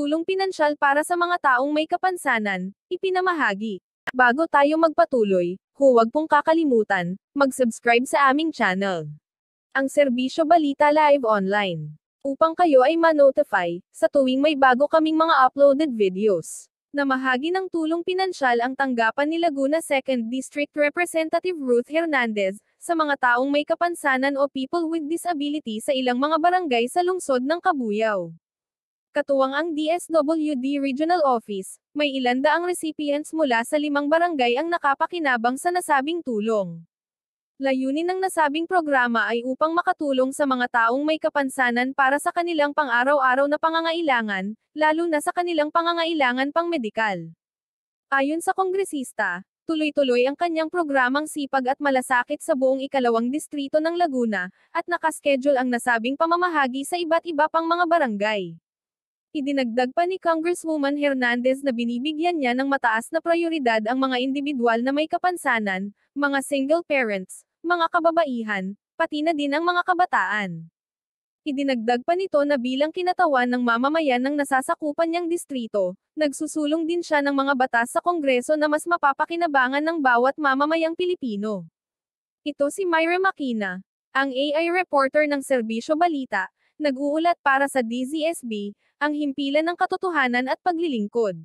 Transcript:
tulong pinansyal para sa mga taong may kapansanan, ipinamahagi. Bago tayo magpatuloy, huwag pong kakalimutan, mag-subscribe sa aming channel. Ang Serbisyo Balita Live Online. Upang kayo ay ma-notify, sa tuwing may bago kaming mga uploaded videos. Namahagi ng tulong pinansyal ang tanggapan ni Laguna 2nd District Representative Ruth Hernandez, sa mga taong may kapansanan o people with disability sa ilang mga barangay sa lungsod ng Kabuyaw katuwang ang DSWD Regional Office, may ilan daang recipients mula sa limang barangay ang nakapakinabang sa nasabing tulong. Layunin ng nasabing programa ay upang makatulong sa mga taong may kapansanan para sa kanilang pang-araw-araw na pangangailangan, lalo na sa kanilang pangangailangan pang-medikal. Ayon sa kongresista, tuloy-tuloy ang kanyang programang sipag at malasakit sa buong ikalawang distrito ng Laguna, at nakaschedule ang nasabing pamamahagi sa iba't iba pang mga barangay. Idinagdag pa ni Congresswoman Hernandez na binibigyan niya ng mataas na prioridad ang mga individual na may kapansanan, mga single parents, mga kababaihan, pati na din ang mga kabataan. Idinagdag pa nito na bilang kinatawan ng mamamayan ng nasasakupan niyang distrito, nagsusulong din siya ng mga batas sa Kongreso na mas mapapakinabangan ng bawat mamamayang Pilipino. Ito si Myra Makina, ang AI reporter ng Serbisyo Balita, nag-uulat para sa DZSB, ang himpilan ng katotohanan at paglilingkod.